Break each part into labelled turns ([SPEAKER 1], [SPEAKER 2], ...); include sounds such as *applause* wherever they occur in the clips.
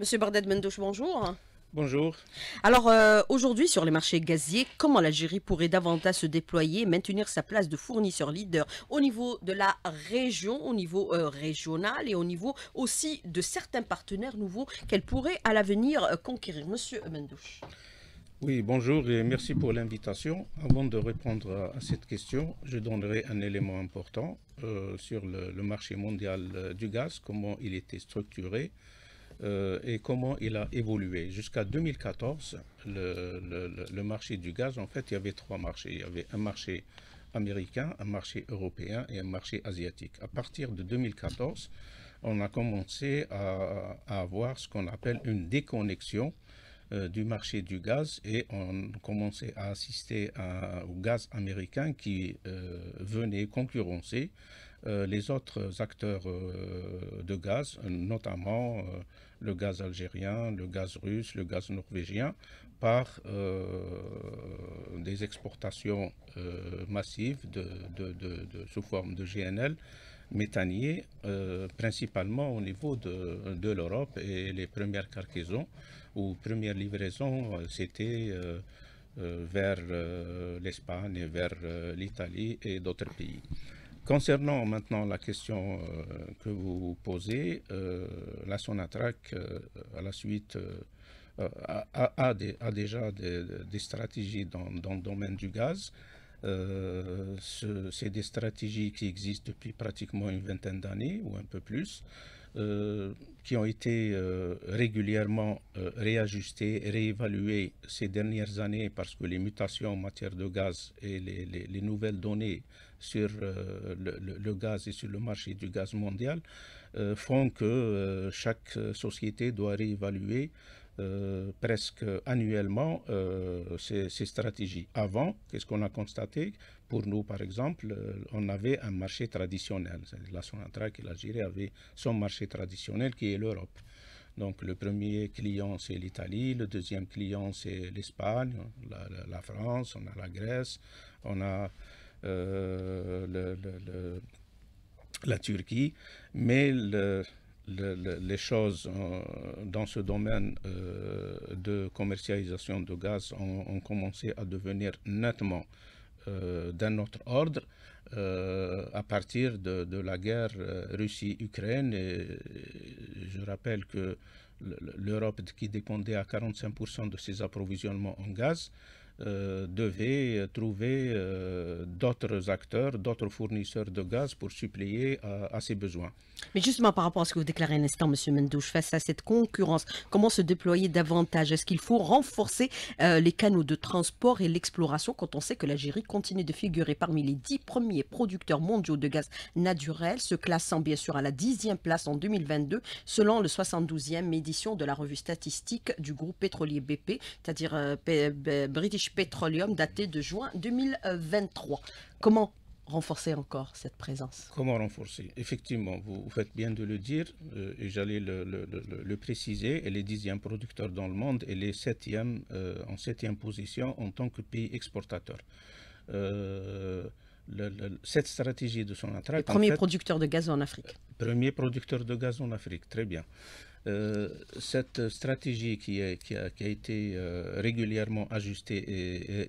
[SPEAKER 1] Monsieur Bardet Mendouche, bonjour. Bonjour. Alors euh, aujourd'hui sur les marchés gaziers, comment l'Algérie pourrait davantage se déployer maintenir sa place de fournisseur leader au niveau de la région, au niveau euh, régional et au niveau aussi de certains partenaires nouveaux qu'elle pourrait à l'avenir euh, conquérir Monsieur Mendouche.
[SPEAKER 2] Oui, bonjour et merci pour l'invitation. Avant de répondre à, cette question, je donnerai un élément important sur le, marché mondial du gaz, comment il était structuré, euh, et comment il a évolué. Jusqu'à 2014, le, marché du gaz, en fait, il y avait trois marchés. Il y avait un marché américain, un marché européen et un marché asiatique. À partir de 2014, on a commencé à, avoir ce qu'on appelle une déconnexion euh, du marché du gaz et on commençait à assister au gaz américain qui euh, venait concurrencer euh, les autres acteurs euh, de gaz, notamment euh, le gaz algérien, le gaz russe, le gaz norvégien, par des exportations massives sous forme de GNL méthanier, principalement au niveau de, l'Europe et les premières cargaisons ou premières livraisons, c'était vers l'Espagne vers l'Italie et d'autres pays. Concernant maintenant la question euh, que vous posez, euh, la Sonatrac, euh, à la suite, a, déjà des, stratégies dans, le domaine du gaz. C'est des stratégies qui existent depuis pratiquement une vingtaine d'années ou un peu plus, qui ont été régulièrement réajustées, réévaluées ces dernières années parce que les mutations en matière de gaz et les nouvelles données sur euh, le, gaz et sur le marché du gaz mondial euh, font que euh, chaque société doit réévaluer presque annuellement ses stratégies. Avant, qu'est-ce qu'on a constaté Pour nous, par exemple, on avait un marché traditionnel. La Sonatrach et l'Algérie avaient son marché traditionnel qui est l'Europe. Donc le premier client, c'est l'Italie, le deuxième client, c'est l'Espagne, la, la, France, on a la Grèce, on a euh, la Turquie, mais les choses euh, dans ce domaine euh, de commercialisation de gaz ont, commencé à devenir nettement d'un autre ordre à partir de, de la guerre Russie-Ukraine. je rappelle que l'Europe, qui dépendait à 45% de ses approvisionnements en gaz, euh, devait trouver euh, d'autres acteurs, d'autres fournisseurs de gaz pour suppléer à, ces ses besoins.
[SPEAKER 1] Mais justement, par rapport à ce que vous déclarez un instant, M. Mendouche, face à cette concurrence, comment se déployer davantage Est-ce qu'il faut renforcer euh, les canaux de transport et l'exploration quand on sait que l'Algérie continue de figurer parmi les dix premiers producteurs mondiaux de gaz naturel, se classant bien sûr à la dixième place en 2022, selon le 72e édition de la revue statistique du groupe pétrolier BP, c'est-à-dire British pétroleum daté de juin 2023. Comment renforcer encore cette présence
[SPEAKER 2] Comment renforcer Effectivement, vous faites bien de le dire, euh, et j'allais le, préciser, elle est dixième producteur dans le monde, et est septième, euh, en septième position en tant que pays exportateur. Euh, cette stratégie de son attraction. Premier producteur
[SPEAKER 1] de gaz en Afrique.
[SPEAKER 2] Premier producteur de gaz en Afrique, très bien. Euh, cette stratégie qui, a, été euh, régulièrement ajustée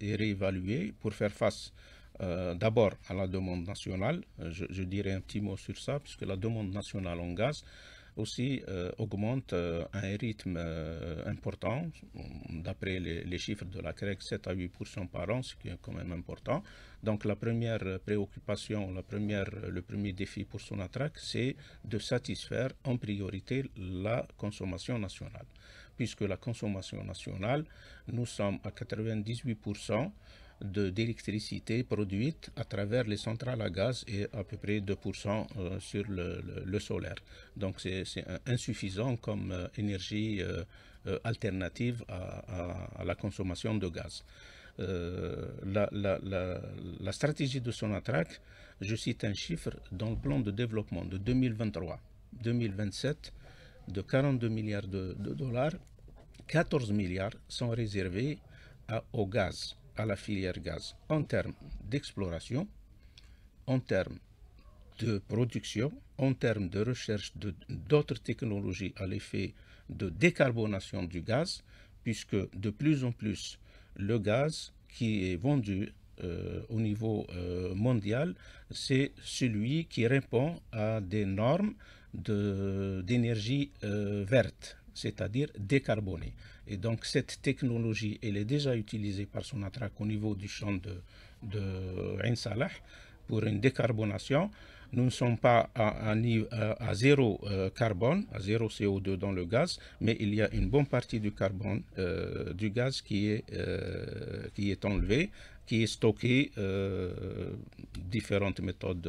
[SPEAKER 2] et, réévaluée pour faire face euh, d'abord à la demande nationale, je, je, dirais un petit mot sur ça, puisque la demande nationale en gaz aussi euh, augmente à euh, un rythme euh, important. Hum, d'après les, chiffres de la CREC, 7 à 8 par an, ce qui est quand même important. Donc la première préoccupation, la première, le premier défi pour son Sonatrac, c'est de satisfaire en priorité la consommation nationale. Puisque la consommation nationale, nous sommes à 98 d'électricité produite à travers les centrales à gaz et à peu près 2% euh, sur le, solaire. Donc c'est insuffisant comme euh, énergie euh, alternative à, la consommation de gaz. la, stratégie de Sonatrac, je cite un chiffre, dans le plan de développement de 2023-2027, de 42 milliards de, dollars, 14 milliards sont réservés au gaz à la filière gaz en termes d'exploration, en termes de production, en termes de recherche d'autres technologies à l'effet de décarbonation du gaz, puisque de plus en plus le gaz qui est vendu euh, au niveau euh, mondial, c'est celui qui répond à des normes d'énergie euh, verte c'est-à-dire décarboner Et donc cette technologie, elle est déjà utilisée par son attraque au niveau du champ de, de Salah pour une décarbonation. Nous ne sommes pas à, à, euh, zéro euh, carbone, à zéro CO2 dans le gaz, mais il y a une bonne partie du carbone, euh, du gaz qui est, qui est enlevé qui est stocké euh, différentes méthodes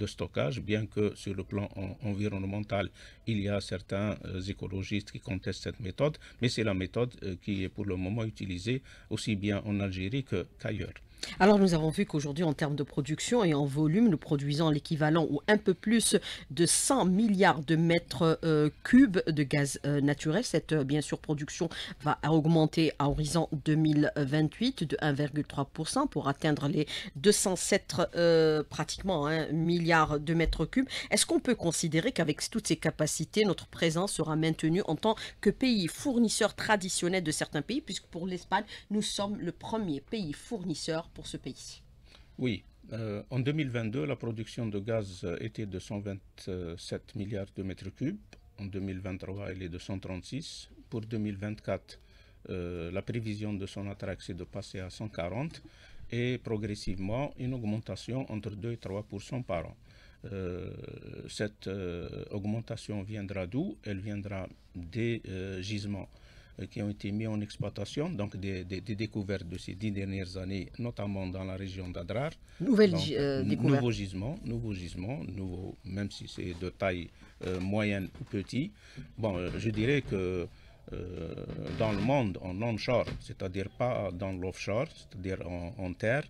[SPEAKER 2] de, stockage, bien que sur le plan environnemental, il y a certains euh, écologistes qui contestent cette méthode, mais c'est la méthode euh, qui est pour le moment utilisée aussi bien en Algérie qu'ailleurs.
[SPEAKER 1] Alors nous avons vu qu'aujourd'hui en termes de production et en volume, nous produisons l'équivalent ou un peu plus de 100 milliards de mètres euh, cubes de gaz euh, naturel. Cette euh, bien sûr production va augmenter à horizon 2028 de 1,3% pour atteindre les 207 pratiquement hein, milliards de mètres cubes. Est-ce qu'on peut considérer qu'avec toutes ces capacités, notre présence sera maintenue en tant que pays fournisseur traditionnel de certains pays, puisque pour l'Espagne, nous sommes le premier pays fournisseur pour ce pays.
[SPEAKER 2] Oui. Euh, en 2022, la production de gaz était de 127 milliards de mètres cubes. En 2023, elle est de 136. Pour 2024, euh, la prévision de son attraque, c'est de passer à 140 et progressivement une augmentation entre 2 et 3 par an. Euh, cette augmentation viendra d'où Elle viendra des gisements euh, qui ont été mis en exploitation, donc des, découvertes de ces dix dernières années, notamment dans la région d'Adrar. Nouvelle donc, euh, nouveaux découverte. Nouveau gisement, nouveau même si c'est de taille euh, moyenne ou petite. Bon, je dirais que dans le monde, en onshore, c'est-à-dire pas dans l'offshore, c'est-à-dire en, terre,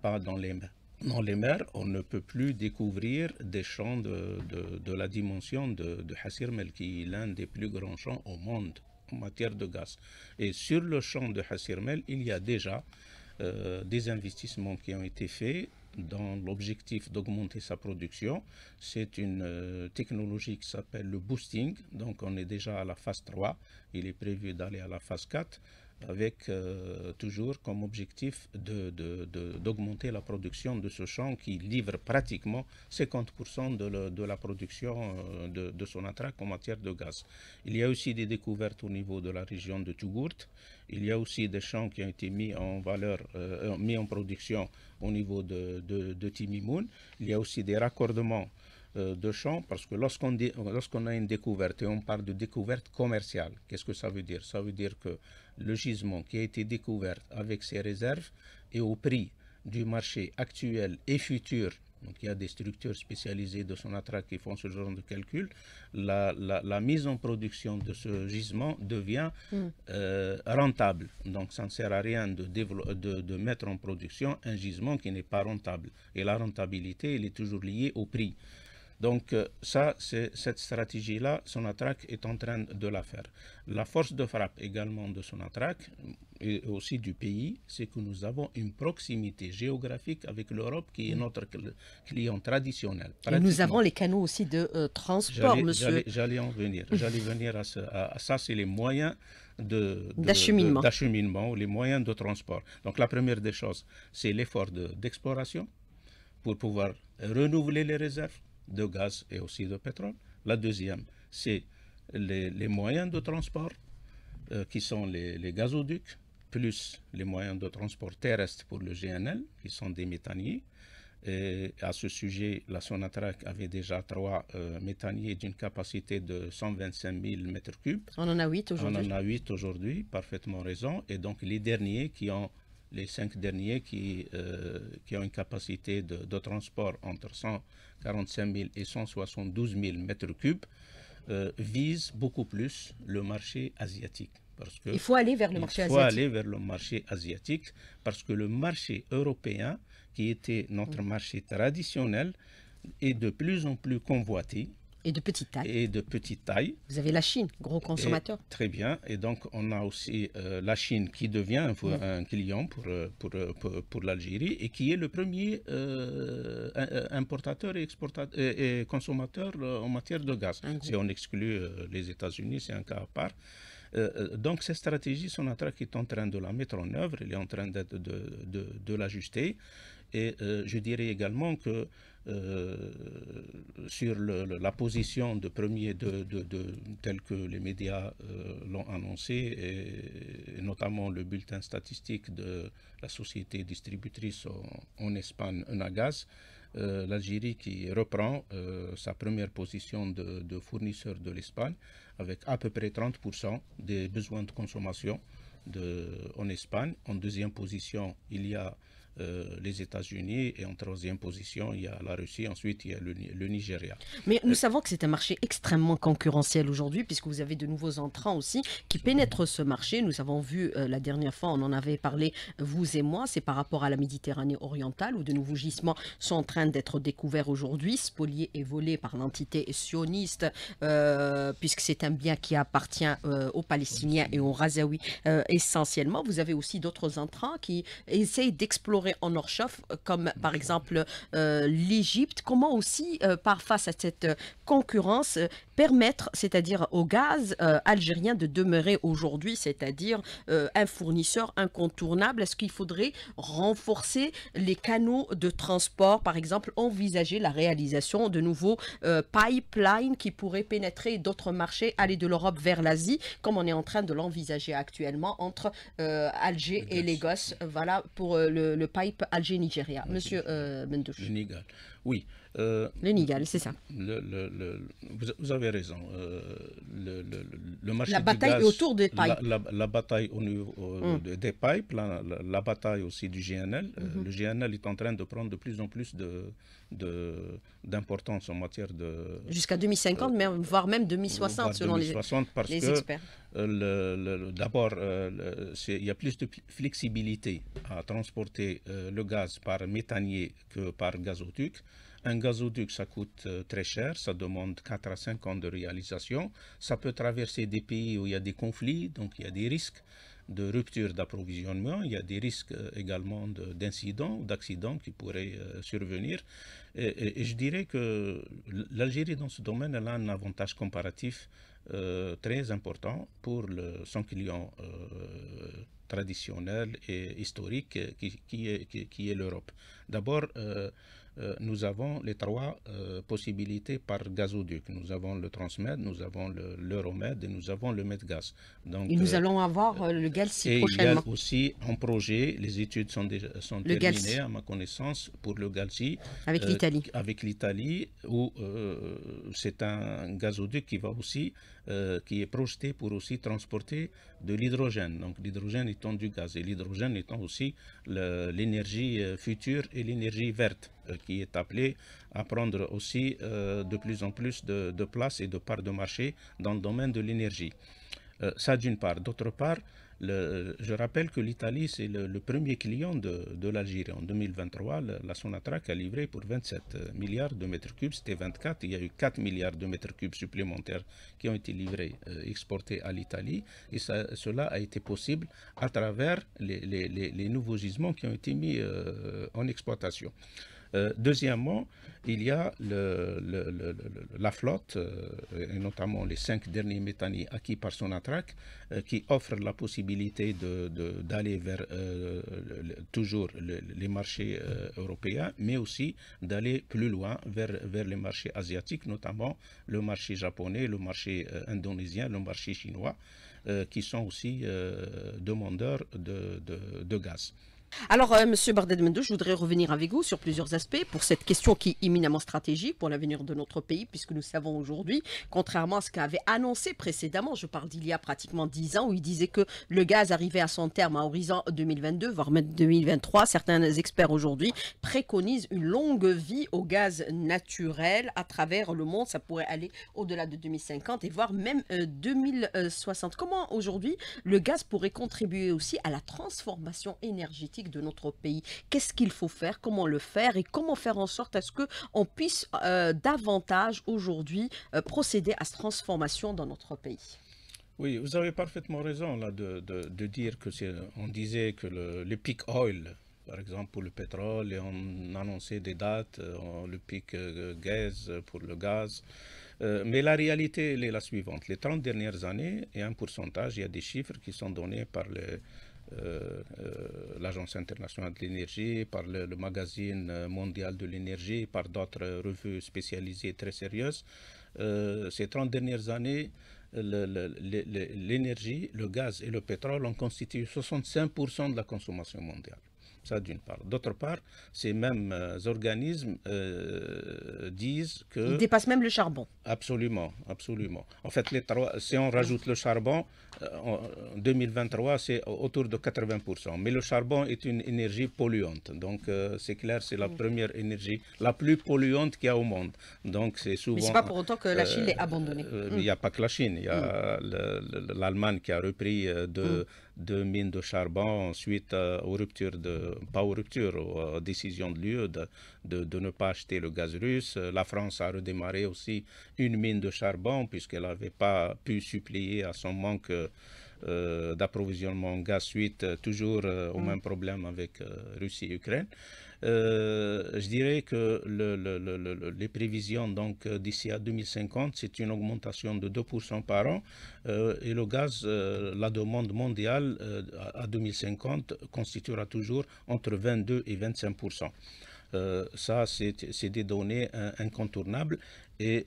[SPEAKER 2] pas dans les dans les mers, on ne peut plus découvrir des champs de, la dimension de, Hasirmel qui est l'un des plus grands champs au monde en matière de gaz. Et sur le champ de Hasirmel, il y a déjà euh, des investissements qui ont été faits dans l'objectif d'augmenter sa production. C'est une euh, technologie qui s'appelle le boosting. Donc on est déjà à la phase 3. Il est prévu d'aller à la phase 4 avec euh, toujours comme objectif d'augmenter de, la production de ce champ qui livre pratiquement 50% de, la production euh, de, son attraque en matière de gaz. Il y a aussi des découvertes au niveau de la région de Tougourt. Il y a aussi des champs qui ont été mis en valeur, euh, mis en production au niveau de, de, Timimoun. Il y a aussi des raccordements de champs parce que lorsqu'on lorsqu'on a une découverte et on parle de découverte commerciale, qu'est-ce que ça veut dire Ça veut dire que le gisement qui a été découvert avec ses réserves et au prix du marché actuel et futur, donc il y a des structures spécialisées de son Sonatra qui font ce genre de calcul, la, mise en production de ce gisement devient mm. euh, rentable. Donc ça ne sert à rien de, de mettre en production un gisement qui n'est pas rentable. Et la rentabilité, elle est toujours liée au prix. Donc euh, ça, c'est cette stratégie-là, Sonatrac est en train de la faire. La force de frappe également de Sonatrac et aussi du pays, c'est que nous avons une proximité géographique avec l'Europe qui est mm. notre client traditionnel. nous avons
[SPEAKER 1] les canaux aussi de euh, transport, monsieur. J'allais en venir. *laughs*
[SPEAKER 2] J'allais venir à, ça, c'est les moyens d'acheminement, de, d'acheminement, les moyens de transport. Donc la première des choses, c'est l'effort d'exploration pour pouvoir renouveler les réserves de gaz et aussi de pétrole. La deuxième, c'est les, moyens de transport, euh, qui sont les, gazoducs, plus les moyens de transport terrestre pour le GNL, qui sont des méthaniers. Et à ce sujet, la Sonatrach avait déjà trois euh, méthaniers d'une capacité de 125 000 m3.
[SPEAKER 1] On en a huit aujourd'hui. On en
[SPEAKER 2] a huit aujourd'hui, parfaitement raison. Et donc les derniers qui ont les cinq derniers qui, euh, qui ont une capacité de, transport entre 145 000 et 172 000 mètres cubes, euh, visent beaucoup plus le marché asiatique. il faut aller vers le marché aller vers le marché asiatique parce que le marché européen, qui était notre mm. marché traditionnel, est de plus en plus convoité et de petite taille. Et de petite taille.
[SPEAKER 1] Vous avez la Chine, gros consommateur.
[SPEAKER 2] très bien. Et donc, on a aussi euh, la Chine qui devient un, mm. client pour, euh, euh, pour, pour, l'Algérie et qui est le premier importateur et, exportateur, et, consommateur en matière de gaz. Si on exclut les États-Unis, c'est un cas à part. donc, cette stratégie, son qui est en train de la mettre en œuvre, il est en train de, de, de l'ajuster. Et euh, je dirais également que euh, sur la position de premier de, telle que les médias euh, l'ont annoncé, et, notamment le bulletin statistique de la société distributrice en, Espagne, Enagas, l'Algérie qui reprend sa première position de, fournisseur de l'Espagne avec à peu près 30% des besoins de consommation de, en Espagne. En deuxième position, il y a euh, les États-Unis et en troisième position, il y a la Russie, ensuite il y a le, Nigeria.
[SPEAKER 1] Mais nous euh, savons que c'est un marché extrêmement concurrentiel aujourd'hui, puisque vous avez de nouveaux entrants aussi qui pénètrent ce marché. Nous avons vu euh, la dernière fois, on en avait parlé, vous et moi, c'est par rapport à la Méditerranée orientale, où de nouveaux gisements sont en train d'être découverts aujourd'hui, spoliés et volés par l'entité sioniste, puisque c'est un bien qui appartient aux Palestiniens et aux Razaouis essentiellement. Vous avez aussi d'autres entrants qui essayent d'explorer en Orchov, euh, comme euh, par exemple euh, l'Égypte, comment aussi, par face à cette concurrence, permettre, c'est-à-dire au gaz euh, algérien, de demeurer aujourd'hui, c'est-à-dire euh, un fournisseur incontournable Est-ce qu'il faudrait renforcer les canaux de transport, par exemple, envisager la réalisation de nouveaux euh, pipelines qui pourraient pénétrer d'autres marchés, aller de l'Europe vers l'Asie, comme on est en train de l'envisager actuellement entre Alger et Lagos, voilà, pour le, pipe Alger-Nigeria. Monsieur Mendouche. Le Nigal,
[SPEAKER 2] oui. le Nigal, c'est ça. vous avez raison. Euh, le, marché la bataille autour des pipes. La, bataille au des pipes, la, bataille aussi du GNL. Euh, mm-hmm. Le GNL est en train de prendre de plus en plus d'importance de, en matière de... Jusqu'à
[SPEAKER 1] 2050, euh, mais, voire même 2060 selon les, experts.
[SPEAKER 2] d'abord, il y a plus de flexibilité à transporter le gaz par méthanier que par gazoduc. Un gazoduc, ça coûte euh, très cher, ça demande 4 à 5 ans de réalisation. Ça peut traverser des pays où il y a des conflits, donc il y a des risques de rupture d'approvisionnement, il y a des risques euh, également d'incidents ou d'accidents qui pourraient euh, survenir. Et, je dirais que l'Algérie, dans ce domaine, elle a un avantage comparatif très important pour le, son client traditionnel et historique qui, est, l'Europe. D'abord, euh, nous avons les trois euh, possibilités par gazoduc. Nous avons le Transmed, nous avons l'Euromed et nous avons le Medgas. Donc, et nous euh, allons
[SPEAKER 1] avoir le GALSI et Il y a
[SPEAKER 2] aussi un projet, les études sont, déjà, terminées à ma connaissance pour le GALSI. Avec l'Italie. Avec l'Italie où c'est un gazoduc qui va aussi, qui est projeté pour aussi transporter de l'hydrogène. Donc l'hydrogène étant du gaz et l'hydrogène étant aussi l'énergie future et l'énergie verte. Euh, qui est appelé à prendre aussi euh, de plus en plus de, place et de parts de marché dans le domaine de l'énergie. Euh, ça d'une part. D'autre part, je rappelle que l'Italie, c'est le, premier client de, l'Algérie. En 2023, la, Sonatra Sonatrach a livré pour 27 milliards de mètres cubes. C'était 24. Il y a eu 4 milliards de mètres cubes supplémentaires qui ont été livrés, exportés à l'Italie. Et cela a été possible à travers les, nouveaux gisements qui ont été mis en exploitation. Euh, deuxièmement, il y a la flotte, euh, et notamment les cinq derniers méthaniers acquis par Sonatrach, euh, qui offrent la possibilité d'aller vers toujours les marchés européens, mais aussi d'aller plus loin vers, les marchés asiatiques, notamment le marché japonais, le marché indonésien, le marché chinois, qui sont aussi demandeurs de gaz.
[SPEAKER 1] Alors, M. Euh, Monsieur mendeux Mendo, je voudrais revenir avec vous sur plusieurs aspects pour cette question qui est éminemment stratégique pour l'avenir de notre pays, puisque nous savons aujourd'hui, contrairement à ce qu'avait annoncé précédemment, je parle d'il y a pratiquement dix ans, où il disait que le gaz arrivait à son terme à horizon 2022, voire même 2023. Certains experts aujourd'hui préconisent une longue vie au gaz naturel à travers le monde. Ça pourrait aller au-delà de 2050 et voire même 2060. Euh, Comment aujourd'hui le gaz pourrait contribuer aussi à la transformation énergétique de notre pays. Qu'est-ce qu'il faut faire, comment le faire et comment faire en sorte à ce qu'on puisse euh, davantage aujourd'hui euh, procéder à cette transformation dans notre pays
[SPEAKER 2] oui, vous avez parfaitement raison là, de, de, dire que on disait que le, pic oil, par exemple pour le pétrole, et on annonçait des dates, euh, le pic gaz pour le gaz. mais la réalité, elle est la suivante. Les 30 dernières années, il y a un pourcentage, il y a des chiffres qui sont donnés par les, euh, euh, l'Agence internationale de l'énergie, par le, magazine euh, mondial de l'énergie, par d'autres revues spécialisées très sérieuses. ces 30 dernières années, l'énergie, le gaz et le pétrole ont constitué 65% de la consommation mondiale. Ça d'une part. D'autre part, ces mêmes euh, organismes euh, disent que... Ils dépassent même le charbon. Absolument, absolument. En fait, les si on rajoute le charbon, euh, en 2023, c'est autour de 80%. Mais le charbon est une énergie polluante. Donc, c'est clair, c'est la première énergie la plus polluante qu'il y a au monde. Donc, c'est souvent... Mais ce pas pour autant que la Chine est abandonnée. Il n'y a mm. pas que la Chine. Il y a mm. l'Allemagne qui a repris de... Mm de mines de charbon suite euh, aux ruptures de, pas aux ruptures, aux euh, décisions de l'UE de, ne pas acheter le gaz russe. Euh, la France a redémarré aussi une mine de charbon puisqu'elle n'avait pas pu supplier à son manque d'approvisionnement en gaz suite toujours au mm. même problème avec Russie et Ukraine. Euh, je dirais que les prévisions donc euh, d'ici à 2050, c'est une augmentation de 2% par an euh, et le gaz, la demande mondiale à 2050 constituera toujours entre 22 et 25%. ça, c'est des données incontournables. Et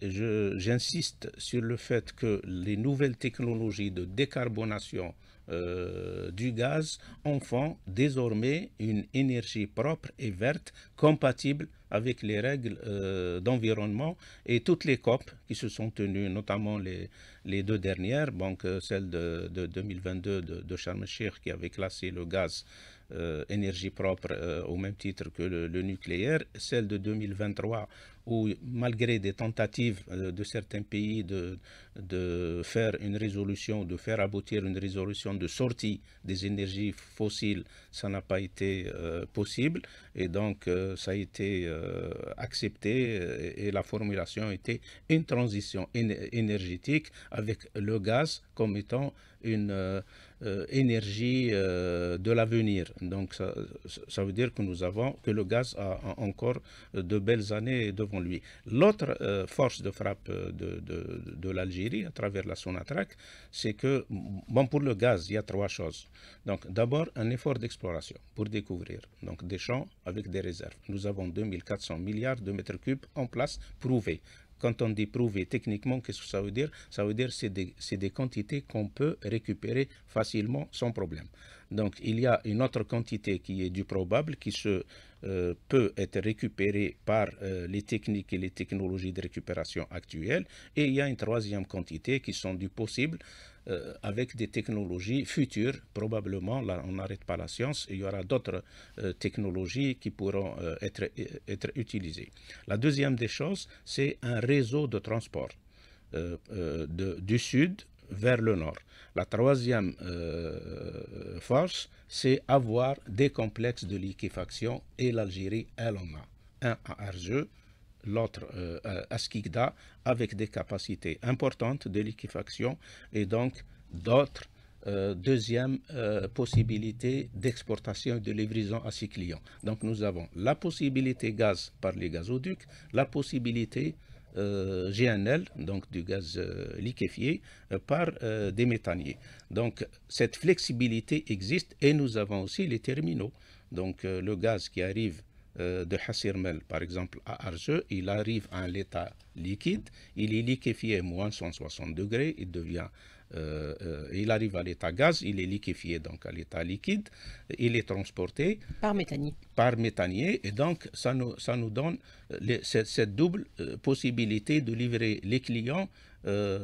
[SPEAKER 2] j'insiste sur le fait que les nouvelles technologies de décarbonation euh, du gaz en font désormais une énergie propre et verte compatible avec les règles euh, d'environnement et toutes les COP qui se sont tenues, notamment les, les deux dernières, donc euh, celle de, 2022 de, de Sharm el-Sheikh qui avait classé le gaz euh, énergie propre euh, au même titre que le, nucléaire, celle de 2023 où malgré des tentatives de certains pays de, de faire une résolution, de faire aboutir une résolution de sortie des énergies fossiles, ça n'a pas été possible et donc ça a été accepté et, la formulation était une transition énergétique avec le gaz comme étant une euh, euh, énergie euh, de l'avenir. Donc ça, veut dire que nous avons que le gaz a encore de belles années devant lui. L'autre force de frappe de, l'Algérie à travers la Sonatrach, c'est que bon pour le gaz, il y a trois choses. Donc d'abord un effort d'exploration pour découvrir donc des champs avec des réserves. Nous avons 2400 milliards de mètres cubes en place prouvés quand on dit prouver techniquement, qu'est-ce que ça veut dire Ça veut dire que c'est des, quantités qu'on peut récupérer facilement sans problème. Donc il y a une autre quantité qui est du probable, qui se, euh, peut être récupérée par euh, les techniques et les technologies de récupération actuelles. Et il y a une troisième quantité qui sont du possible, euh, avec des technologies futures. Probablement, là, on n'arrête pas la science, il y aura d'autres euh, technologies qui pourront euh, être, être utilisées. La deuxième des choses, c'est un réseau de transport du sud vers le nord. La troisième force, c'est avoir des complexes de liquéfaction et l'Algérie, elle en a. Un à Argeux, l'autre à euh, euh, Skikda avec des capacités importantes de liquéfaction et donc d'autres euh, deuxième possibilité d'exportation de livraison à ses clients. Donc nous avons la possibilité gaz par les gazoducs, la possibilité GNL, donc du gaz liquéfié, par des méthaniers. Donc cette flexibilité existe et nous avons aussi les terminaux. Donc le gaz qui arrive euh, de Hasirmel, par exemple, à Argeux, il arrive à l'état liquide, il est liquéfié à moins 160 degrés, il devient euh, euh, il arrive à l'état gaz, il est liquéfié donc à l'état liquide, il est transporté par méthanier. Par méthanier et donc ça nous, ça nous donne cette, double possibilité de livrer les clients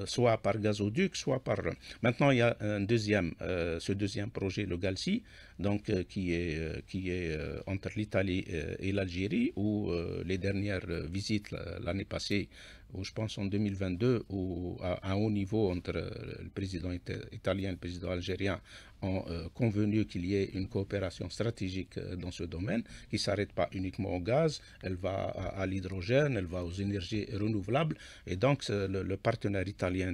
[SPEAKER 2] soit par gazoduc, soit par... Maintenant, il y a un deuxième, ce deuxième projet, le GALSI, donc, euh, qui est, euh, qui est euh, entre l'Italie et l'Algérie, où les dernières visites l'année passée, où je pense en 2022, où à un haut niveau entre le président italien et le président algérien ont convenu qu'il y ait une coopération stratégique dans ce domaine, qui ne s'arrête pas uniquement au gaz, elle va à, l'hydrogène, elle va aux énergies renouvelables. Et donc, le, partenaire italien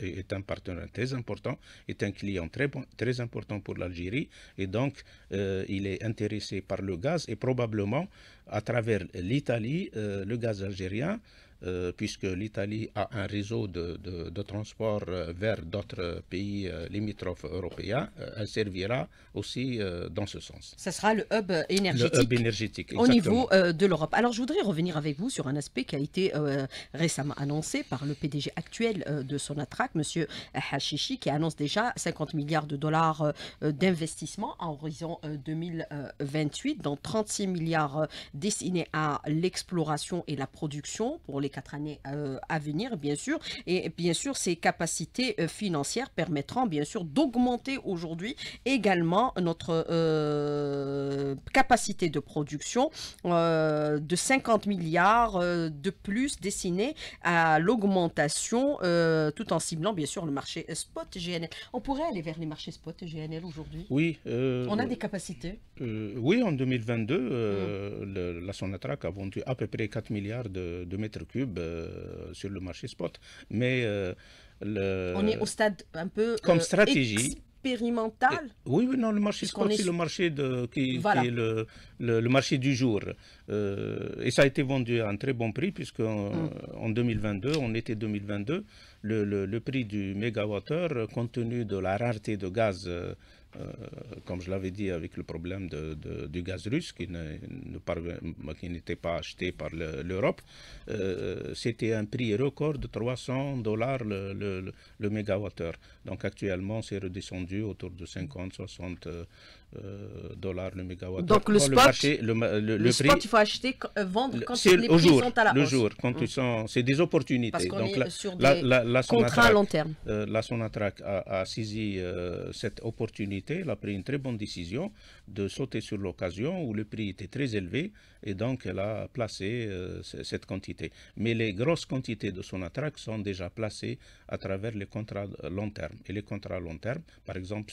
[SPEAKER 2] est un, partenaire très important, est un client très, très important pour l'Algérie. Et donc, euh, il est intéressé par le gaz et probablement, à travers l'Italie, euh, le gaz algérien euh, puisque l'Italie a un réseau de, transport euh, vers d'autres pays euh, limitrophes européens, elle servira aussi dans ce sens.
[SPEAKER 1] Ce sera le hub énergétique, au niveau de l'Europe. Alors je voudrais revenir avec vous sur un aspect qui a été récemment annoncé par le PDG actuel de Sonatrach, M. Hachichi, qui annonce déjà 50 milliards de dollars d'investissement à horizon 2028, dont 36 milliards destinés à l'exploration et la production pour les quatre années euh, à venir, bien sûr. Et bien sûr, ces capacités euh, financières permettront, bien sûr, d'augmenter aujourd'hui également notre euh, capacité de production de 50 milliards de plus destinés à l'augmentation, tout en ciblant, bien sûr, le marché spot GNL. On pourrait aller vers les marchés spot GNL aujourd'hui
[SPEAKER 2] Oui. on a des
[SPEAKER 1] capacités
[SPEAKER 2] Oui, en 2022, mm. la Sonatrach a vendu à peu près 4 milliards de mètres cubes euh, sur le marché spot. Mais euh, on est au
[SPEAKER 1] stade un peu euh, comme stratégie périmentale
[SPEAKER 2] Oui, oui, non, le marché spot, c'est le marché de, qui, est le, marché du jour. et ça a été vendu à un très bon prix, puisque en 2022, mm. en été 2022, le, prix du mégawattheure, compte tenu de la rareté de gaz euh, comme je l'avais dit, avec le problème du gaz russe qui n'était pas acheté par l'Europe, euh, c'était un prix record de 300 dollars le, le, le mégawattheure. Donc actuellement, c'est redescendu autour de 50, 60 euh, dollars le mégawatt. Donc le, spot, le, prix, il
[SPEAKER 1] faut acheter, euh, vendre quand les prix sont à la le jour, quand mm. ils
[SPEAKER 2] sont, c'est des opportunités. Parce Donc est la, sur des contrats à long terme. Euh, la Sonatrac a, saisi cette opportunité. Elle a pris une très bonne décision de sauter sur l'occasion où le prix était très élevé et donc elle a placé cette quantité. Mais les grosses quantités de Sonatrac sont déjà placées à travers les contrats long terme. Et les contrats long terme, par exemple,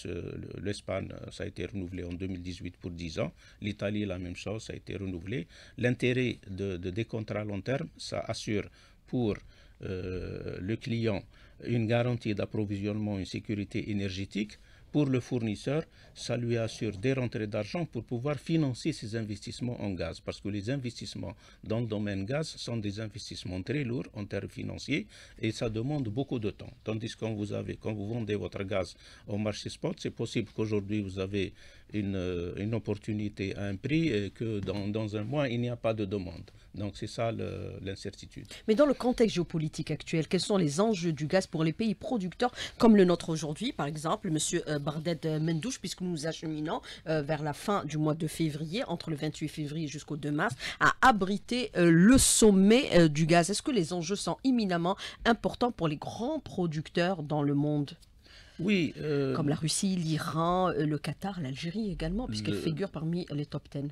[SPEAKER 2] l'Espagne, ça a été renouvelé en 2018 pour 10 ans. L'Italie, la même chose, a été renouvelé. L'intérêt de, de, des contrats à long terme, ça assure pour euh, le client une garantie d'approvisionnement, une sécurité énergétique. Pour le fournisseur, ça lui assure des rentrées d'argent pour pouvoir financer ses investissements en gaz, parce que les investissements dans le domaine gaz sont des investissements très lourds en termes financiers et ça demande beaucoup de temps. Tandis que vous avez, quand vous vendez votre gaz au marché spot, c'est possible qu'aujourd'hui vous avez une, euh, une, opportunité à un prix et que dans, dans un mois, il n'y a pas de demande. Donc c'est ça l'incertitude.
[SPEAKER 1] Mais dans le contexte géopolitique actuel, quels sont les enjeux du gaz pour les pays producteurs comme le nôtre aujourd'hui, par exemple, Monsieur Bardet euh, Mendouche, puisque nous nous acheminons euh, vers la fin du mois de février, entre le 28 février jusqu'au 2 mars, à abriter le sommet du gaz. Est-ce que les enjeux sont imminemment importants pour les grands producteurs dans le monde oui. Euh, Comme la Russie, l'Iran, euh, le Qatar, l'Algérie également, puisqu'elle figure parmi les top 10.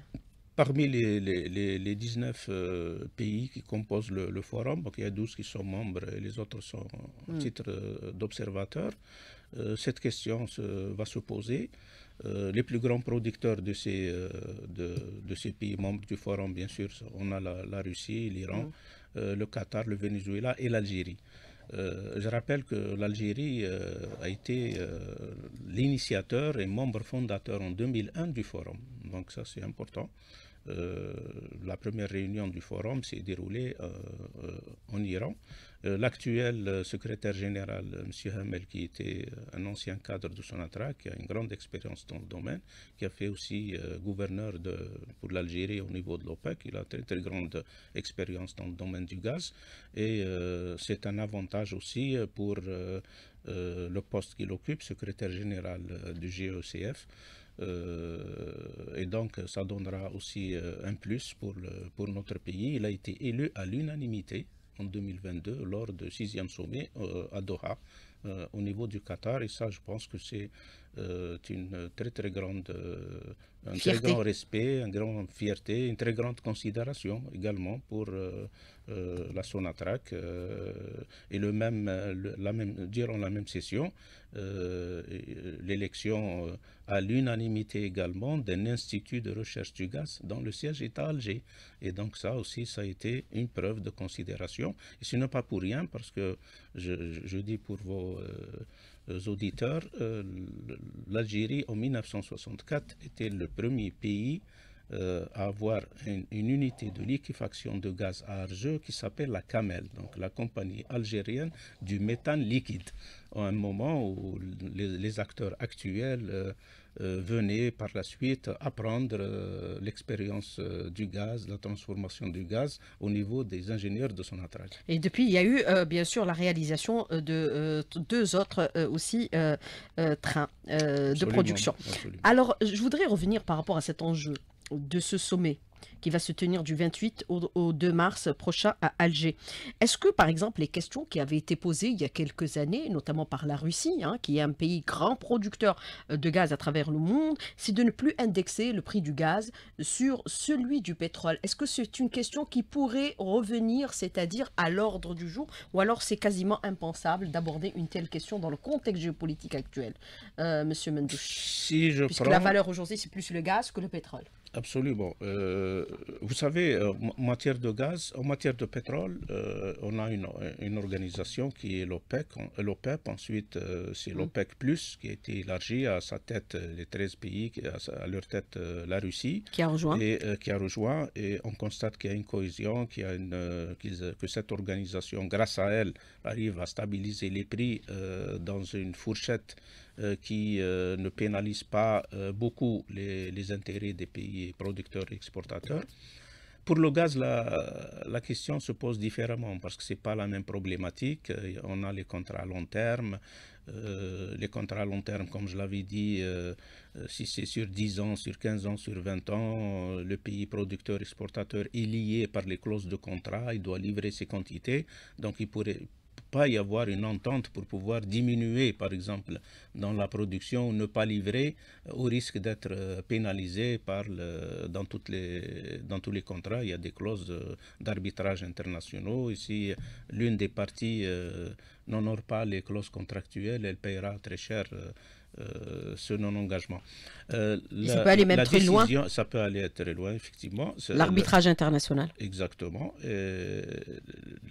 [SPEAKER 2] Parmi les, les, les, 19 euh, pays qui composent le, forum, donc il y a 12 qui sont membres et les autres sont au hmm. titre d'observateurs, cette question va se poser. les plus grands producteurs de ces, de, ces pays membres du forum, bien sûr, on a la, Russie, l'Iran, hmm. le Qatar, le Venezuela et l'Algérie. Euh, je rappelle que l'Algérie euh, a été euh, l'initiateur et membre fondateur en 2001 du forum. Donc ça, c'est important. Euh, la première réunion du forum s'est déroulée euh, euh, en Iran. L'actuel secrétaire général, M. Hamel, qui était un ancien cadre de Sonatra, qui a une grande expérience dans le domaine, qui a fait aussi gouverneur de, pour l'Algérie au niveau de l'OPEC, il a très très grande expérience dans le domaine du gaz et c'est un avantage aussi pour le poste qu'il occupe, secrétaire général du GECF. Euh, et donc, ça donnera aussi euh, un plus pour, le, pour notre pays. Il a été élu à l'unanimité en 2022 lors du sixième sommet euh, à Doha au niveau du Qatar. Et ça, je pense que c'est euh, une très très grande, euh, un très grand respect, une grande fierté, une très grande considération également pour euh, la Sonatrac et le même, la même, durant la même session, l'élection à l'unanimité également d'un institut de recherche du gaz dont le siège est à Alger. Et donc ça aussi, ça a été une preuve de considération. Et ce n'est pas pour rien parce que je, je dis pour vos euh, auditeurs, euh, l'Algérie en 1964 était le premier pays euh, à avoir une, unité de liquéfaction de gaz à argeux qui s'appelle la CAMEL, donc la compagnie algérienne du méthane liquide. À un moment où les, acteurs actuels euh, venaient par la suite apprendre euh, l'expérience euh, du gaz, la transformation du gaz au niveau des ingénieurs de son attrait.
[SPEAKER 1] Et depuis, il y a eu bien sûr la réalisation de deux autres aussi trains de production. Alors, je voudrais revenir par rapport à cet enjeu de ce sommet qui va se tenir du 28 au, 2 mars prochain à Alger. Est-ce que, par exemple, les questions qui avaient été posées il y a quelques années, notamment par la Russie, hein, qui est un pays grand producteur euh, de gaz à travers le monde, c'est de ne plus indexer le prix du gaz sur celui du pétrole Est-ce que c'est une question qui pourrait revenir, c'est-à-dire à, l'ordre du jour, ou alors c'est quasiment impensable d'aborder une telle question dans le contexte géopolitique actuel, euh, Monsieur Mendouche
[SPEAKER 2] si je Puisque la valeur
[SPEAKER 1] aujourd'hui, c'est plus le gaz que le pétrole.
[SPEAKER 2] Absolument. Euh, vous savez, euh, en matière de gaz, en matière de pétrole, euh, on a une, organisation qui est l'OPEC. L'OPEP, ensuite, c'est mmh. l'OPEC, qui a été élargi à sa tête les 13 pays, à, leur tête la Russie. Qui a rejoint. Et, qui a rejoint. Et on constate qu'il y a une cohésion, qu'il y a une, que cette organisation, grâce à elle, arrive à stabiliser les prix dans une fourchette euh, qui euh, ne pénalise pas euh, beaucoup les, intérêts des pays producteurs et exportateurs. Pour le gaz, la, la, question se pose différemment parce que ce n'est pas la même problématique. On a les contrats à long terme. les contrats à long terme, comme je l'avais dit, si c'est sur 10 ans, sur 15 ans, sur 20 ans, le pays producteur-exportateur est lié par les clauses de contrat, il doit livrer ses quantités, donc il pourrait, pas y avoir une entente pour pouvoir diminuer, par exemple, dans la production, ou ne pas livrer, euh, au risque d'être euh, pénalisé par dans, toutes les, dans tous les contrats. Il y a des clauses euh, d'arbitrage internationaux. si l'une des parties n'honore pas les clauses contractuelles, elle paiera très cher ce non-engagement. Euh, ça peut aller très loin. Ça peut aller très loin, effectivement. L'arbitrage international. Exactement.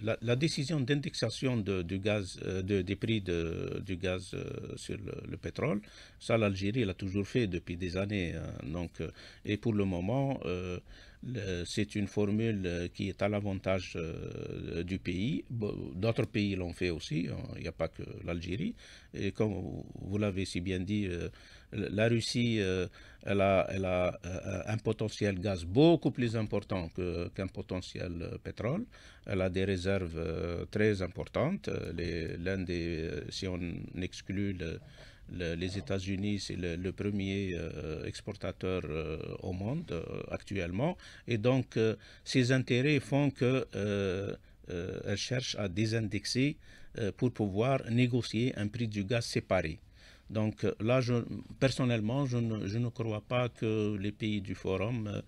[SPEAKER 2] la, décision d'indexation du gaz, euh, de, des prix du gaz euh, sur le, pétrole, ça l'Algérie l'a toujours fait depuis des années. Hein. donc, et pour le moment, c'est une formule qui est à l'avantage du pays. D'autres pays l'ont fait aussi, hein. il n'y a pas que l'Algérie. Et comme vous l'avez si bien dit, la Russie, euh, elle a, euh, un potentiel gaz beaucoup plus important qu'un potentiel euh, pétrole. Elle a des réserves très importantes. L'un des, si on exclut les États-Unis, c'est le, premier exportateur au monde actuellement. Et donc, ses intérêts font qu'elle cherche à désindexer pour pouvoir négocier un prix du gaz séparé. Donc là, je, personnellement, je ne, crois pas que les pays du forum euh,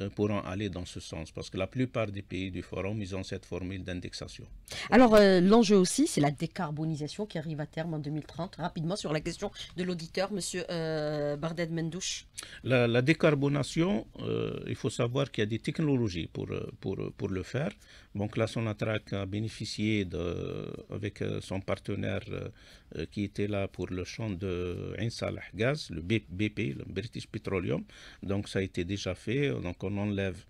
[SPEAKER 2] euh, pourront aller dans ce sens, parce que la plupart des pays du forum, ils ont cette formule d'indexation.
[SPEAKER 1] Alors euh, l'enjeu aussi, c'est la décarbonisation qui arrive à terme en 2030. Rapidement, sur la question de l'auditeur, Monsieur Bardet Mendouche.
[SPEAKER 2] La, décarbonation, il faut savoir qu'il y a des technologies pour, pour, pour le faire. Donc là, Sonatrac a bénéficié de, avec euh, son partenaire euh, euh, qui était là pour le champ de Insalah Gaz, le BP, le British Petroleum. Donc ça a été déjà fait. Donc on enlève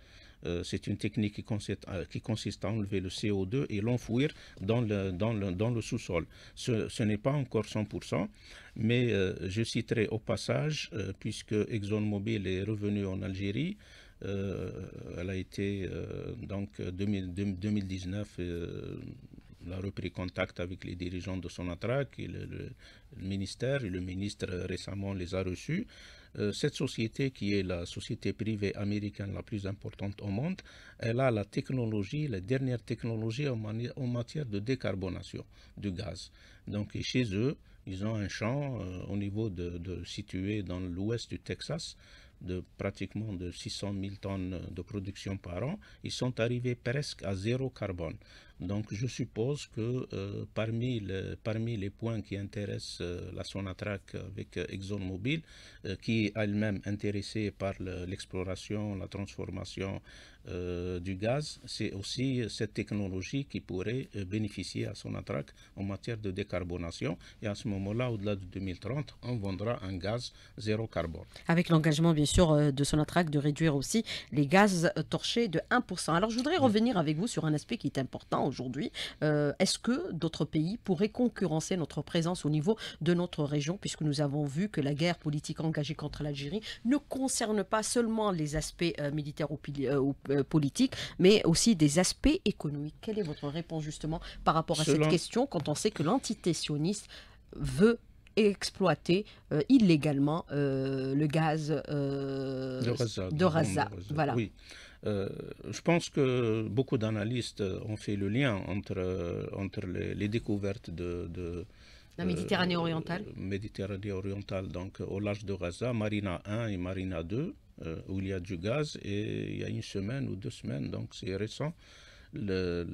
[SPEAKER 2] c'est une technique qui consiste, à, enlever le CO2 et l'enfouir dans le, dans le, sous-sol. Ce, n'est pas encore 100%, mais je citerai au passage, puisque ExxonMobil est revenu en Algérie, euh, elle a été, euh, donc, 2019, euh, elle a repris contact avec les dirigeants de Sonatra, et le, le, ministère, et le ministre récemment les a reçus cette société qui est la société privée américaine la plus importante au monde, elle a la technologie, la dernière technologie en, matière de décarbonation du gaz. Donc chez eux, ils ont un champ au niveau de situé dans l'ouest du Texas de pratiquement de 600 000 tonnes de production par an, ils sont arrivés presque à zéro carbone. Donc je suppose que euh, parmi, le, parmi les points qui intéressent euh, la Sonatrac avec euh, ExxonMobil, qui est elle-même intéressée par l'exploration, la transformation euh, du gaz, c'est aussi cette technologie qui pourrait euh, bénéficier à son en matière de décarbonation. Et à ce moment-là, au-delà de 2030, on vendra un gaz zéro carbone.
[SPEAKER 1] Avec l'engagement, bien sûr, euh, de son de réduire aussi les gaz torchés de 1%. Alors, je voudrais revenir avec vous sur un aspect qui est important aujourd'hui. Est-ce que d'autres pays pourraient concurrencer notre présence au niveau de notre région, puisque nous avons vu que la guerre politique engagée contre l'Algérie ne concerne pas seulement les aspects militaires ou, ou euh, politique, mais aussi des aspects économiques. Quelle est votre réponse justement par rapport à cette question quand on sait que l'entité sioniste veut exploiter euh, illégalement euh, le gaz de Raza. Voilà. Oui.
[SPEAKER 2] je pense que beaucoup d'analystes ont fait le lien entre, entre les, découvertes de,
[SPEAKER 1] la Méditerranée orientale.
[SPEAKER 2] Méditerranée orientale, donc au large de Gaza, Marina 1 et Marina 2, euh, où il y a du gaz et il y a une semaine ou deux semaines, donc c'est récent. Le,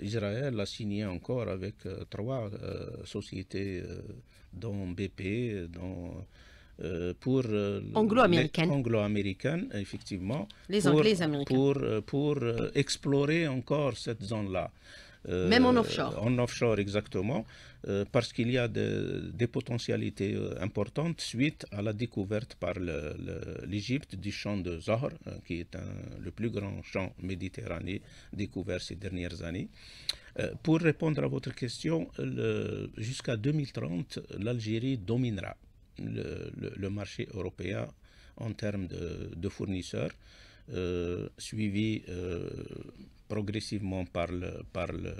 [SPEAKER 2] Israël a signé encore avec euh, trois euh, sociétés, dont BP, dont pour anglo-américaine. effectivement. Les pour, Américains. Pour, explorer encore cette zone-là. Euh, Même en offshore. En offshore, exactement, euh, parce qu'il y a des potentialités euh, importantes suite à la découverte par l'Égypte du champ de Zohr, qui est le plus grand champ méditerranéen découvert ces dernières années. pour répondre à votre question, jusqu'à 2030, l'Algérie dominera le, marché européen en termes de, de fournisseurs. Euh, suivi euh, progressivement par le, par le,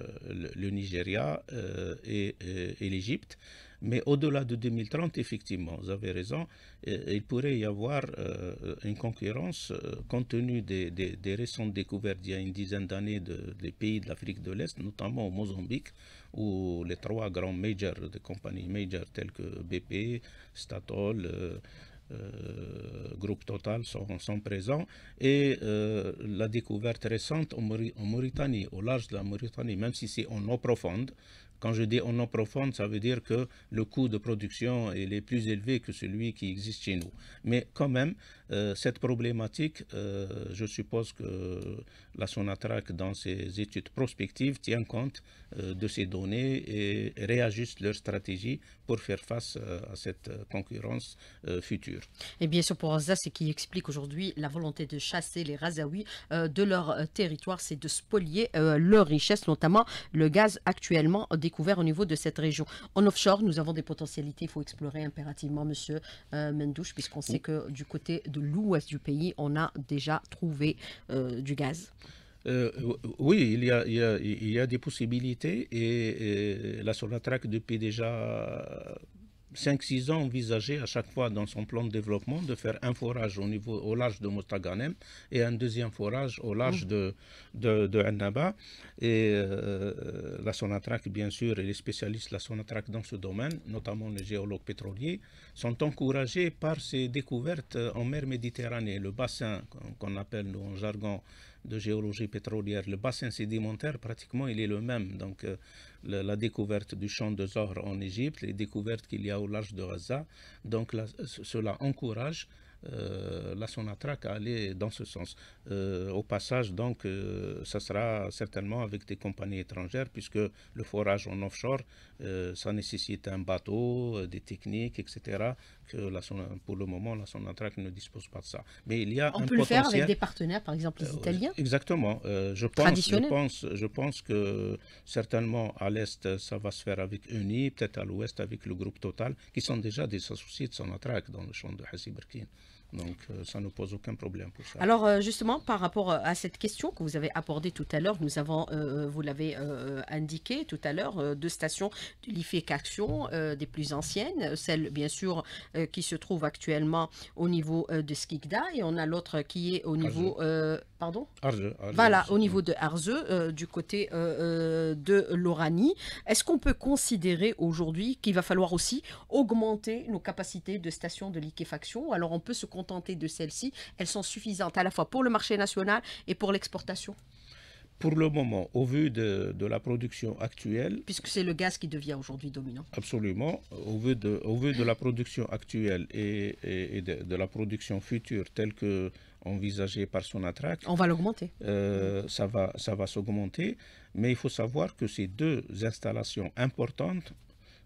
[SPEAKER 2] le, Nigeria euh, et, et l'Égypte. Mais au-delà de 2030, effectivement, vous avez raison, il pourrait y avoir une concurrence compte tenu des, des, récentes découvertes il y a une dizaine d'années de, des pays de l'Afrique de l'Est, notamment au Mozambique, où les trois grands majors, des compagnies majors telles que BP, Statol, euh, groupe Total sont, sont présents et euh, la découverte récente en, en, Mauritanie, au large de la Mauritanie, même si c'est en eau profonde, quand je dis en eau profonde, ça veut dire que le coût de production est plus élevé que celui qui existe chez nous. Mais quand même, euh, cette problématique, euh, je suppose que la Sonatrac, dans ses études prospectives, tient compte euh, de ces données et réajuste leur stratégie pour faire face à cette concurrence future.
[SPEAKER 1] Et bien sûr, pour ça, ce qui explique aujourd'hui la volonté de chasser les Razaouis de leur territoire, c'est de spolier leur richesse, notamment le gaz actuellement découvert au niveau de cette région. En offshore, nous avons des potentialités, il faut explorer impérativement, monsieur Mendouche, puisqu'on sait que du côté de l'ouest du pays, on a déjà trouvé euh, du gaz
[SPEAKER 2] euh, oui, il y, a, il, y des possibilités et, la Sonatrach, depuis déjà 5-6 ans envisagé à chaque fois dans son plan de développement de faire un forage au, niveau, au large de Mostaganem et un deuxième forage au large mm. de, de, Annaba. Et euh, la Sonatrac, bien sûr, et les spécialistes de la Sonatrac dans ce domaine, notamment les géologues pétroliers, sont encouragés par ces découvertes en mer Méditerranée, le bassin qu'on appelle nous, en jargon de géologie pétrolière, le bassin sédimentaire, pratiquement, il est le même. Donc, euh, la, découverte du champ de Zohr en Égypte, les découvertes qu'il y a au large de Gaza. Donc cela encourage euh, la Sonatrac a aller dans ce sens. Euh, au passage, donc, euh, ça sera certainement avec des compagnies étrangères, puisque le forage en offshore, ça nécessite un bateau, des techniques, etc., que la pour le moment, la Sonatrac ne dispose pas de ça. Mais il y a On peut le faire avec des
[SPEAKER 1] partenaires, par exemple les Italiens
[SPEAKER 2] Exactement. je, pense, je, pense, que certainement à l'Est, ça va se faire avec UNI, peut-être à l'Ouest avec le groupe Total, qui sont déjà des associés de Sonatrac dans le champ de Hassi Berkine. Donc euh, ça ne pose aucun problème pour ça. Alors
[SPEAKER 1] euh, justement, par rapport euh, à cette question que vous avez abordée tout à l'heure, nous avons, vous l'avez indiqué tout à l'heure, deux stations de liquéfaction des plus anciennes, celle bien sûr qui se trouve actuellement au niveau de Skikda et on a l'autre qui est au niveau... pardon
[SPEAKER 2] Arze, Voilà, au niveau
[SPEAKER 1] de Arzeux, du côté de l'Oranie. Est-ce qu'on peut considérer aujourd'hui qu'il va falloir aussi augmenter nos capacités de stations de liquéfaction Alors on peut se contenter de celles-ci, elles sont suffisantes à la fois pour le marché national et pour l'exportation
[SPEAKER 2] pour le moment, au vu de, la production actuelle... Puisque
[SPEAKER 1] c'est le gaz qui devient aujourd'hui dominant.
[SPEAKER 2] Absolument. Au vu de, au vu de la production actuelle et, de, la production future telle que envisagée par Sonatrac... On va l'augmenter. Euh, ça va, ça va s'augmenter. Mais il faut savoir que ces deux installations importantes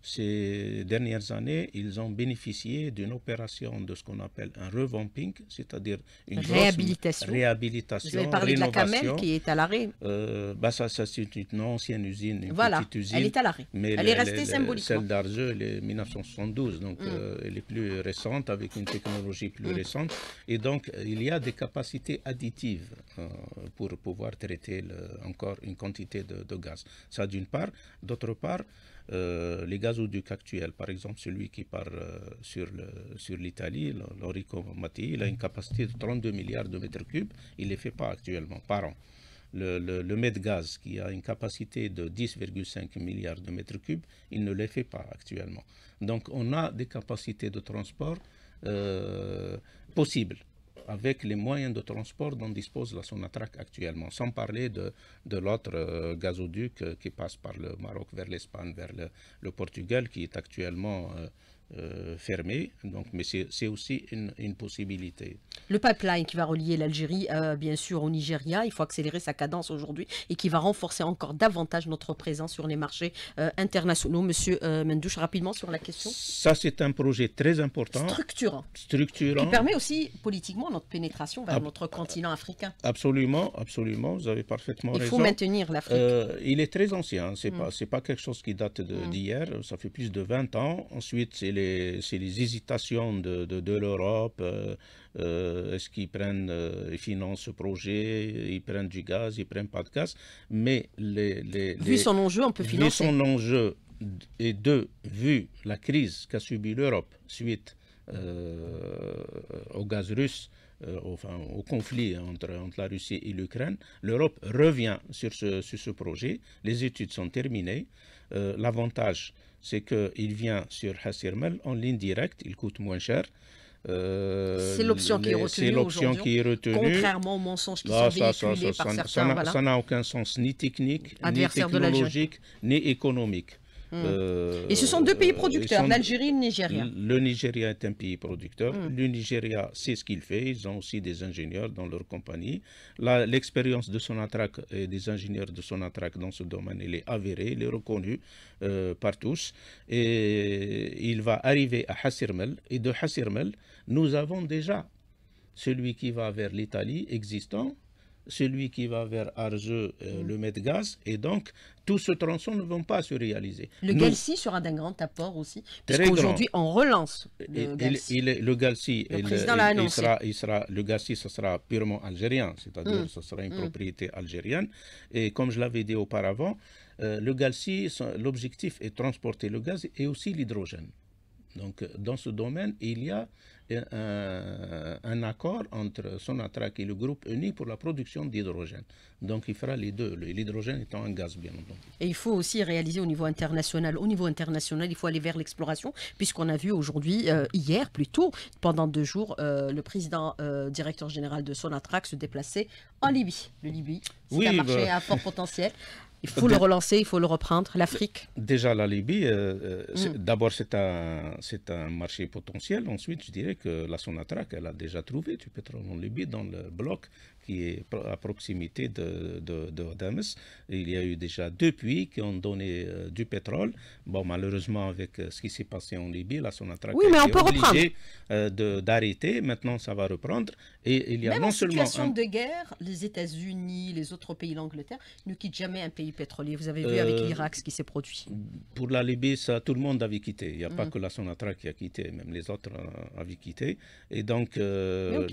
[SPEAKER 2] ces dernières années, ils ont bénéficié d'une opération de ce qu'on appelle un revamping, c'est-à-dire une réhabilitation. réhabilitation. Vous avez parlé de la Camel qui est à l'arrêt. Euh, bah ça, ça c'est une ancienne usine, une voilà. petite usine. Elle est à l'arrêt. Mais elle est restée symbolique. Celle d'Argeux, elle est 1972, donc mm. euh, elle est plus récente avec une technologie plus mm. récente. Et donc, il y a des capacités additives euh, pour pouvoir traiter encore une quantité de, de gaz. Ça d'une part. D'autre part, euh, les gazoducs actuels, par exemple celui qui part euh, sur l'Italie, sur l'Orico Mattei, il a une capacité de 32 milliards de mètres cubes, il ne les fait pas actuellement par an. Le, le, Medgaz, qui a une capacité de 10,5 milliards de mètres cubes, il ne les fait pas actuellement. Donc on a des capacités de transport euh, possibles avec les moyens de transport dont dispose la Sonatrach actuellement, sans parler de, l'autre euh, gazoduc euh, qui passe par le Maroc vers l'Espagne, vers le, le, Portugal, qui est actuellement euh, euh, fermé. Donc, mais c'est aussi une, possibilité.
[SPEAKER 1] Le pipeline qui va relier l'Algérie, euh, bien sûr, au Nigeria, il faut accélérer sa cadence aujourd'hui et qui va renforcer encore davantage notre présence sur les marchés euh, internationaux. Monsieur Mendouche, rapidement sur la question. Ça,
[SPEAKER 2] c'est un projet très important. Structurant. Structurant. Qui permet
[SPEAKER 1] aussi politiquement notre pénétration vers notre continent africain.
[SPEAKER 2] Absolument, absolument. Vous avez parfaitement raison. Il faut maintenir l'Afrique. il est très ancien. Hein. C'est mm. pas pas, pas quelque chose qui date mm. d'hier. Ça fait plus de 20 ans. Ensuite, c'est c'est les, hésitations de, l'Europe. Euh, euh, est-ce qu'ils prennent, euh, financent ce projet, ils prennent du gaz, ils prennent pas de gaz. Mais vu son enjeu, on peut financer. Vu son enjeu et de vu la crise qu'a subie l'Europe suite au gaz russe, au, enfin, au conflit entre, entre la Russie et l'Ukraine, l'Europe revient sur ce, projet. Les études sont terminées. L'avantage, c'est qu'il vient sur Hasirmel en ligne directe, il coûte moins cher. Euh, c'est l'option qui est retenue. aujourd'hui, Contrairement aux
[SPEAKER 1] mensonges qui bah, sont ça, véhiculés par certains. Ça
[SPEAKER 2] n'a aucun sens, ni technique, ni technologique, ni économique. Hmm. Euh, et ce sont deux pays producteurs, l'Algérie et le Nigeria. Le Nigeria est un pays producteur. Hmm. Le Nigeria sait ce qu'il fait. Ils ont aussi des ingénieurs dans leur compagnie. L'expérience de Sonatrach et des ingénieurs de Sonatrach dans ce domaine, elle est avérée, elle est reconnue euh, par tous. Et il va arriver à Hassirmel. Et de Hassirmel, nous avons déjà celui qui va vers l'Italie existant celui qui va vers Argeux, mm. le met le gaz, et donc tous ces tronçons ne vont pas se réaliser. Le Galsi
[SPEAKER 1] sera d'un grand apport aussi, puisqu'aujourd'hui on relance le Il, est le Galsi,
[SPEAKER 2] Sera, le Galsi, ce sera purement algérien, c'est-à-dire mm. ce sera une mm. propriété algérienne. Et comme je l'avais dit auparavant, euh, le Galsi, l'objectif est de transporter le gaz et aussi l'hydrogène. Donc euh, dans ce domaine, il y a euh, un, accord entre Sonatrach et le groupe uni pour la production d'hydrogène. Donc il fera les deux, l'hydrogène étant un gaz bien entendu.
[SPEAKER 1] Et il faut aussi réaliser au niveau international. Au niveau international, il faut aller vers l'exploration, puisqu'on a vu aujourd'hui, euh, hier plutôt, pendant deux jours, euh, le président directeur général de Sonatrach se déplacer en Libye. Le Libye, c'est un bah. marché à fort potentiel. *laughs* Il faut le relancer, il faut le reprendre. L'Afrique
[SPEAKER 2] Déjà, la Libye, euh, euh, mm. d'abord, c'est un, un marché potentiel. Ensuite, je dirais que la Sonatrach, elle a déjà trouvé du pétrole en Libye dans le bloc qui est à proximité de, de, Damas. Il y a eu déjà deux puits qui ont donné euh, du pétrole. Bon, malheureusement, avec ce qui s'est passé en Libye, la Sonatrach oui, été obligée d'arrêter. Maintenant, ça va reprendre. Et il y a Même non en seulement situation de
[SPEAKER 1] guerre, les États-Unis, les autres pays, l'Angleterre, ne quittent jamais un pays pétrolier. Vous avez vu avec euh, l'Irak ce qui s'est produit.
[SPEAKER 2] Pour la Libye, ça, tout le monde avait quitté. Il n'y a pas mm. que la Sonatra qui a quitté, même les autres euh, avaient quitté. Et donc, euh,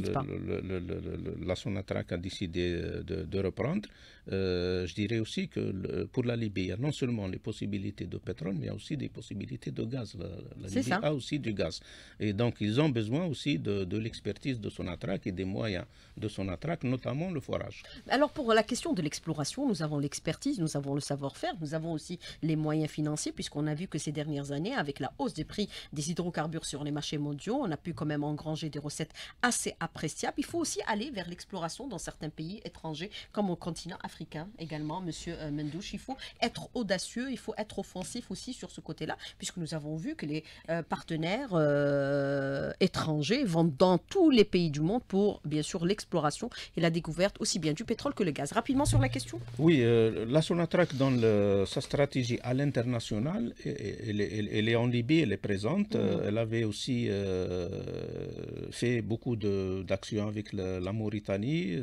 [SPEAKER 2] la Sonatra a décidé de, de reprendre. Euh, je dirais aussi que pour la Libye, il y a non seulement les possibilités de pétrole, mais il y a aussi des possibilités de gaz. La, Libye a aussi du gaz. Et donc, ils ont besoin aussi de, de l'expertise de son attraque et des moyens de son attraque,
[SPEAKER 1] notamment le forage. Alors, pour la question de l'exploration, nous avons l'expertise, nous avons le savoir-faire, nous avons aussi les moyens financiers, puisqu'on a vu que ces dernières années, avec la hausse des prix des hydrocarbures sur les marchés mondiaux, on a pu quand même engranger des recettes assez appréciables. Il faut aussi aller vers l'exploration dans certains pays étrangers, comme au continent africain également, Monsieur euh, Mendouche. Il faut être audacieux, il faut être offensif aussi sur ce côté-là, puisque nous avons vu que les euh, partenaires euh, étrangers vont dans tous les pays du monde pour, bien sûr, l'exploration et la découverte aussi bien du pétrole que le gaz. Rapidement sur la question.
[SPEAKER 2] Oui, la Sonatrach, dans sa stratégie à l'international, elle, est en Libye, elle est présente. Mhm. Elle avait aussi fait beaucoup d'actions avec la, la Mauritanie.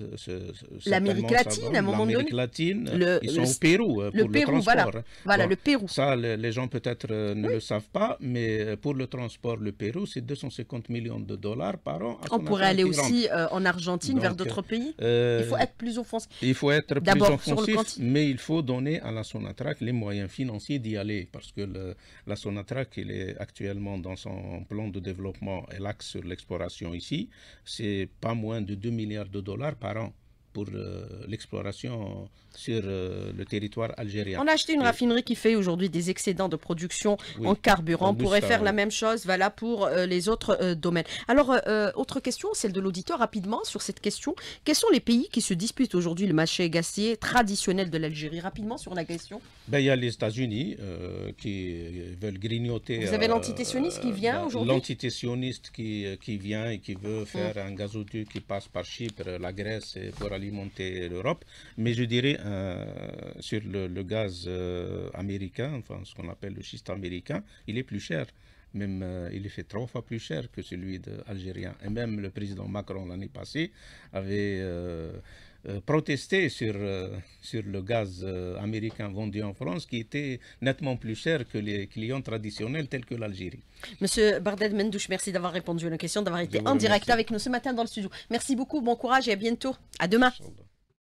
[SPEAKER 2] L'Amérique latine, à un moment donné l'Amérique latine, euh, ils sont au Pérou euh, pour le, transport. Voilà, voilà le Pérou. Ça, les gens peut-être euh, ne le savent pas, mais pour le transport, le Pérou, c'est 250 millions de dollars par an. On pourrait aller aussi
[SPEAKER 1] en Argentine, vers d'autres pays. il faut être plus offensif. Il faut être plus offensif,
[SPEAKER 2] mais il faut donner à la Sonatrac les moyens financiers d'y aller, parce que la Sonatrac, elle est actuellement dans son plan de développement et l'axe sur l'exploration ici, c'est pas moins de 2 milliards de dollars par an pour euh, l'exploration sur euh, le territoire algérien. On a acheté
[SPEAKER 1] une raffinerie qui fait aujourd'hui des excédents de production en carburant, pourrait faire la même chose voilà, pour euh, les autres domaines. Alors, autre question, celle de l'auditeur, rapidement sur cette question. Quels sont les pays qui se disputent aujourd'hui le marché gazier traditionnel de l'Algérie Rapidement sur la question.
[SPEAKER 2] Ben, il y a les États-Unis qui veulent grignoter. Vous avez l'entité sioniste qui vient ben, aujourd'hui L'entité sioniste qui, qui vient et qui veut hum. faire un gazoduc qui passe par Chypre, la Grèce et pour aller monter l'Europe. Mais je dirais euh, sur le, gaz euh, américain, enfin ce qu'on appelle le schiste américain, il est plus cher. Même euh, il est fait trois fois plus cher que celui de algérien. Et même le président Macron l'année passée avait euh, protester sur, euh, sur le gaz euh, américain vendu en France qui était nettement plus cher que les clients traditionnels tels que l'Algérie.
[SPEAKER 1] Monsieur Bardel Mendouche, merci d'avoir répondu à nos questions, d'avoir été en direct avec nous ce matin dans le studio. Merci beaucoup, bon courage et à bientôt. À demain.